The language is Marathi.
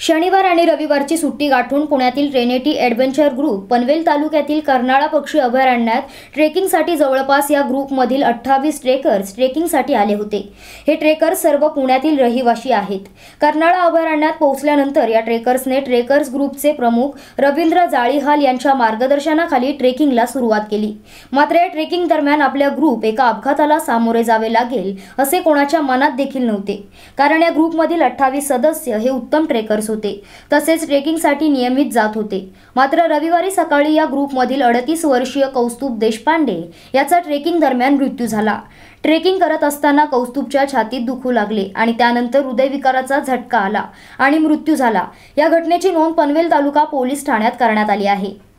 शनिवार आणि रविवारची सुट्टी गाठून पुण्यातील ट्रेनेटी ॲडव्हेंचर ग्रुप पनवेल तालुक्यातील कर्नाळा पक्षी अभयारण्यात ट्रेकिंगसाठी जवळपास या ग्रुपमधील अठ्ठावीस ट्रेकर्स ट्रेकिंगसाठी आले होते हे ट्रेकर्स सर्व पुण्यातील रहिवाशी आहेत कर्नाळा अभयारण्यात पोहोचल्यानंतर या ट्रेकर्सने ट्रेकर्स ग्रुपचे प्रमुख रवींद्र जाळीहाल यांच्या मार्गदर्शनाखाली ट्रेकिंगला सुरुवात केली मात्र या ट्रेकिंग दरम्यान आपल्या ग्रुप एका अपघाताला सामोरे जावे लागेल असे कोणाच्या मनात देखील नव्हते कारण या ग्रुपमधील अठ्ठावीस सदस्य हे उत्तम ट्रेकर्स होते तसेच ट्रेकिंगसाठी नियमित जात होते मात्र रविवारी सकाळी या ग्रुपमधील अडतीस वर्षीय कौस्तुभ देशपांडे याचा ट्रेकिंग दरम्यान मृत्यू झाला ट्रेकिंग करत असताना कौस्तुभच्या छातीत दुखू लागले आणि त्यानंतर हृदयविकाराचा झटका आला आणि मृत्यू झाला या घटनेची नोंद पनवेल तालुका पोलीस ठाण्यात करण्यात आली आहे